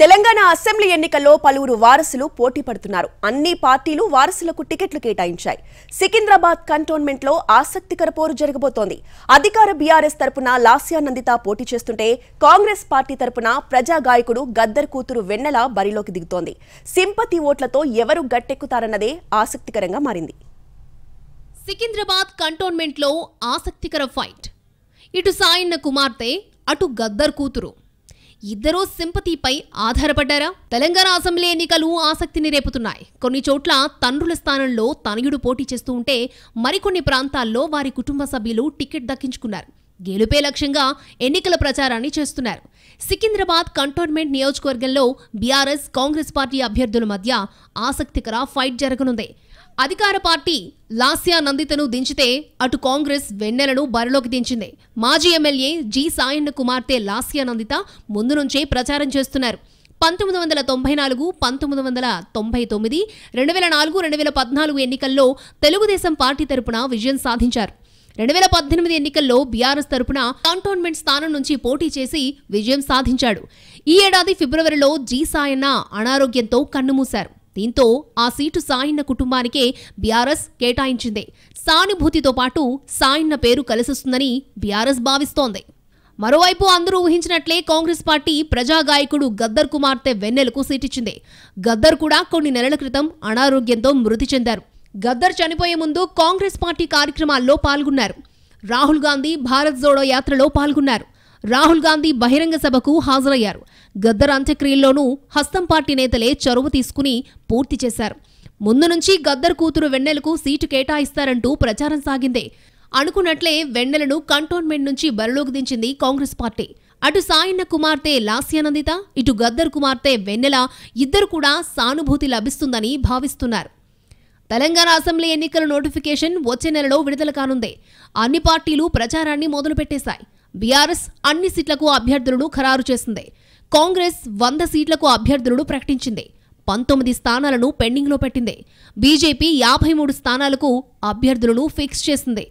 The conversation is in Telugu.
తెలంగాణ అసెంబ్లీ ఎన్నికల్లో పలువురు వారసులు పోటీ పడుతున్నారు అన్ని పార్టీలు వారసులకు టికెట్లు కేటాయించాయి సికింద్రాబాద్ కంటోన్మెంట్ లో ఆసక్తికర పోరు జరగబోతోంది అధికార బీఆర్ఎస్ తరపున లాస్యానందిత పోటీ చేస్తుంటే కాంగ్రెస్ పార్టీ తరపున ప్రజా గాయకుడు గద్దర్ కూతురు వెన్నెల బరిలోకి దిగుతోంది సింపతి ఓట్లతో ఎవరు గట్టెక్కుతారన్నదే ఆసక్తికరంగా మారింది సికింద్రాబాద్ కంటోన్మెంట్ లో ఆసక్తికర ఫైట్ ఇటు సాయన్న కుమార్తె అటు గద్దర్ కూతురు ఇద్దరూ సింపతిపై ఆధారపడ్డారా తెలంగాణ అసెంబ్లీ ఎన్నికలు ఆసక్తిని రేపుతున్నాయి కొన్ని చోట్ల తండ్రుల స్థానంలో తనయుడు పోటీ చేస్తూ ఉంటే మరికొన్ని ప్రాంతాల్లో వారి కుటుంబ సభ్యులు టికెట్ దక్కించుకున్నారు గెలుపే లక్ష్యంగా ఎన్నికల ప్రచారాన్ని చేస్తున్నారు సికింద్రాబాద్ కంటోన్మెంట్ నియోజకవర్గంలో బీఆర్ఎస్ కాంగ్రెస్ పార్టీ అభ్యర్థుల మధ్య ఆసక్తికర ఫైట్ జరగనుంది అధికార పార్టీ లాస్యా నందితను దించితే అటు కాంగ్రెస్ వెన్నెలను బరిలోకి దించింది మాజీ ఎమ్మెల్యే జి సాయన్న కుమార్తె లాస్యా నందిత ముందు నుంచే ప్రచారం చేస్తున్నారు పంతొమ్మిది వందల తొంభై నాలుగు పంతొమ్మిది వందల తొంభై తొమ్మిది రెండు వేల నాలుగు రెండు వేల పద్నాలుగు ఎన్నికల్లో తెలుగుదేశం పార్టీ తరపున విజయం సాధించారు రెండు వేల పద్దెనిమిది ఎన్నికల్లో బీఆర్ఎస్ తరపున కంటోన్మెంట్ స్థానం నుంచి పోటీ చేసి విజయం సాధించాడు ఈ ఏడాది ఫిబ్రవరిలో జీ సాయన్న అనారోగ్యంతో కన్నుమూశారు దీంతో ఆ సీటు సాయిన్న కుటుంబానికే బీఆర్ఎస్ కేటాయించింది సానుభూతితో పాటు సాయిన్న పేరు కలిసొస్తుందని బీఆర్ఎస్ భావిస్తోంది మరోవైపు అందరూ ఊహించినట్లే కాంగ్రెస్ పార్టీ ప్రజాగాయకుడు గద్దర్ కుమార్తె వెన్నెలకు సీటిచ్చింది గద్దర్ కూడా కొన్ని నెలల క్రితం అనారోగ్యంతో మృతి చెందారు గద్దర్ చనిపోయే ముందు కాంగ్రెస్ పార్టీ కార్యక్రమాల్లో పాల్గొన్నారు రాహుల్ గాంధీ భారత్ జోడో యాత్రలో పాల్గొన్నారు రాహుల్ గాంధీ బహిరంగ సభకు హాజరయ్యారు గద్దర్ అంత్యక్రియల్లోనూ హస్తం పార్టీ నేతలే చొరవ తీసుకుని పూర్తి చేశారు ముందు నుంచి గద్దర్ కూతురు వెన్నెలకు సీటు కేటాయిస్తారంటూ ప్రచారం సాగిందే అనుకున్నట్లే వెన్నెలను కంటోన్మెంట్ నుంచి బరిలోకి దించింది కాంగ్రెస్ పార్టీ అటు సాయన్న కుమార్తె లాస్యానందిత ఇటు గద్దర్ కుమార్తె వెన్నెల ఇద్దరు కూడా సానుభూతి లభిస్తుందని భావిస్తున్నారు తెలంగాణ అసెంబ్లీ ఎన్నికల నోటిఫికేషన్ వచ్చే నెలలో విడుదల కానుంది అన్ని పార్టీలు ప్రచారాన్ని మొదలుపెట్టేశాయి బీఆర్ఎస్ అన్ని సీట్లకు అభ్యర్థులను ఖరారు చేసింది కాంగ్రెస్ వంద సీట్లకు అభ్యర్థులను ప్రకటించింది పంతొమ్మిది స్థానాలను పెండింగ్లో పెట్టింది బీజేపీ యాభై మూడు స్థానాలకు అభ్యర్థులను ఫిక్స్ చేసింది